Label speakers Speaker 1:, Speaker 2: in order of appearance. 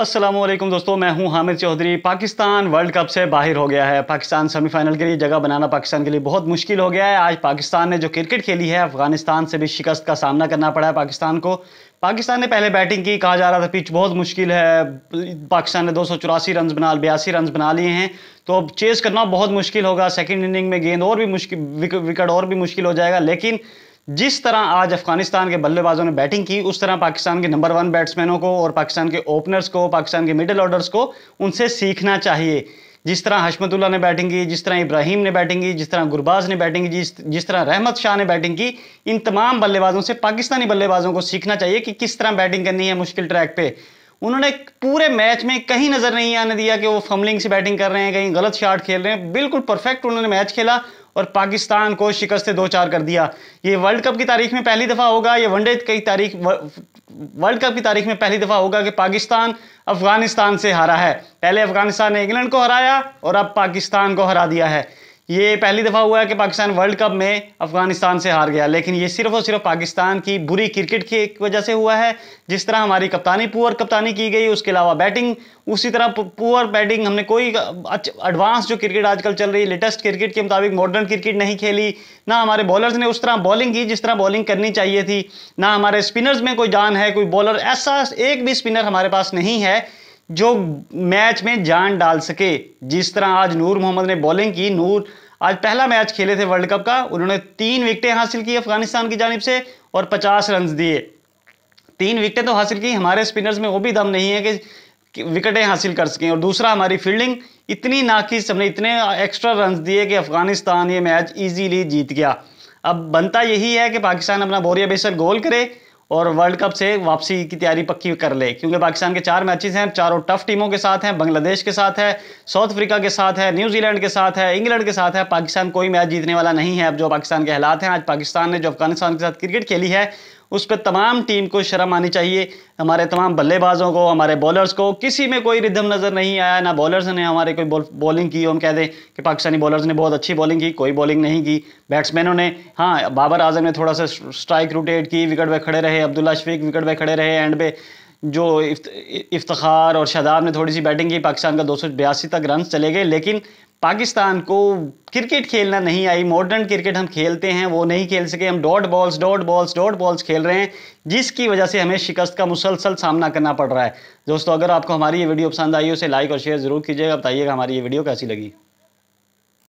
Speaker 1: असलम दोस्तों मैं हूं हामिद चौधरी पाकिस्तान वर्ल्ड कप से बाहर हो गया है पाकिस्तान सेमीफाइनल के लिए जगह बनाना पाकिस्तान के लिए बहुत मुश्किल हो गया है आज पाकिस्तान ने जो क्रिकेट खेली है अफगानिस्तान से भी शिकस्त का सामना करना पड़ा है पाकिस्तान को पाकिस्तान ने पहले बैटिंग की कहा जा रहा था पिच बहुत मुश्किल है पाकिस्तान ने दो सौ चौरासी रन बना बयासी रन बना लिए हैं तो अब चेस करना बहुत मुश्किल होगा सेकेंड इनिंग में गेंद और भी मुश्किल विकेट और भी मुश्किल हो जाएगा लेकिन जिस तरह आज अफगानिस्तान के बल्लेबाजों ने बैटिंग की उस तरह पाकिस्तान के नंबर वन बैट्समैनों को और पाकिस्तान के ओपनर्स को पाकिस्तान के मिडिल ऑर्डर्स को उनसे सीखना चाहिए जिस तरह हशमतुल्ला ने बैटिंग की जिस तरह इब्राहिम ने बैटिंग की जिस तरह गुरबाज ने बैटिंग की जिस जिस तरह रहमत शाह ने बैटिंग की इन तमाम बल्लेबाजों से पाकिस्तानी बल्लेबाजों को सीखना चाहिए कि किस तरह बैटिंग करनी है मुश्किल ट्रैक पे उन्होंने पूरे मैच में कहीं नज़र नहीं आने दिया कि वो फमलिंग से बैटिंग कर रहे हैं कहीं गलत शॉट खेल रहे हैं बिल्कुल परफेक्ट उन्होंने मैच खेला और पाकिस्तान को शिकस्त दो चार कर दिया ये वर्ल्ड कप की तारीख में पहली दफ़ा होगा ये वनडे की तारीख वर्ल्ड कप की तारीख में पहली दफ़ा होगा कि पाकिस्तान अफगानिस्तान से हारा है पहले अफगानिस्तान ने इंग्लैंड को हराया और अब पाकिस्तान को हरा दिया है ये पहली दफ़ा हुआ है कि पाकिस्तान वर्ल्ड कप में अफगानिस्तान से हार गया लेकिन ये सिर्फ और सिर्फ पाकिस्तान की बुरी क्रिकेट की वजह से हुआ है जिस तरह हमारी कप्तानी पुअर कप्तानी की गई उसके अलावा बैटिंग उसी तरह पुअर बैटिंग हमने कोई एडवांस जो क्रिकेट आजकल चल रही है लेटेस्ट क्रिकेट के मुताबिक मॉडर्न क्रिकेट नहीं खेली ना हमारे बॉलर्स ने उस तरह बॉलिंग की जिस तरह बॉलिंग करनी चाहिए थी ना हमारे स्पिनर्स में कोई जान है कोई बॉलर ऐसा एक भी स्पिनर हमारे पास नहीं है जो मैच में जान डाल सके जिस तरह आज नूर मोहम्मद ने बॉलिंग की नूर आज पहला मैच खेले थे वर्ल्ड कप का उन्होंने तीन विकेटें हासिल की अफगानिस्तान की जानब से और पचास रन दिए तीन विकेटें तो हासिल की हमारे स्पिनर्स में वो भी दम नहीं है कि, विकटें विकेटें हासिल कर सकें और दूसरा हमारी फील्डिंग इतनी नाकिस हमने इतने एक्स्ट्रा रन दिए कि अफगानिस्तान ये मैच ईजीली जीत गया अब बनता यही है कि पाकिस्तान अपना बोरिया बेसर गोल करे और वर्ल्ड कप से वापसी की तैयारी पक्की कर ले क्योंकि पाकिस्तान के चार मैचेस हैं चारों टफ टीमों के साथ हैं बांग्लादेश के साथ है साउथ अफ्रीका के साथ है न्यूजीलैंड के साथ है इंग्लैंड के साथ है पाकिस्तान कोई मैच जीतने वाला नहीं है अब जो पाकिस्तान के हालात हैं आज पाकिस्तान ने जो अफगानिस्तान के साथ क्रिकेट खेली है उस पर तमाम टीम को शर्म आनी चाहिए हमारे तमाम बल्लेबाजों को हमारे बॉलर्स को किसी में कोई रिदम नज़र नहीं आया ना बॉलर्स ने हमारे कोई बॉलिंग की हम कह दें कि पाकिस्तानी बॉलर्स ने बहुत अच्छी बॉलिंग की कोई बॉलिंग नहीं की बैट्समैनों ने हाँ बाबर आजम ने थोड़ा सा स्ट्राइक रोटेट की विकेट पर खड़े रहे अब्दुल्ला शफीक विकेट पर खड़े रहे एंड पे जो इफ्तार और शादाब ने थोड़ी सी बैटिंग की पाकिस्तान का दो तक रन चले गए लेकिन पाकिस्तान को क्रिकेट खेलना नहीं आई मॉडर्न क्रिकेट हम खेलते हैं वो नहीं खेल सके हम dot balls dot balls dot balls खेल रहे हैं जिसकी वजह से हमें शिकस्त का मुसलसल सामना करना पड़ रहा है दोस्तों अगर आपको हमारी ये वीडियो पसंद आई हो उसे लाइक और शेयर ज़रूर कीजिएगा बताइएगा हमारी ये वीडियो कैसी लगी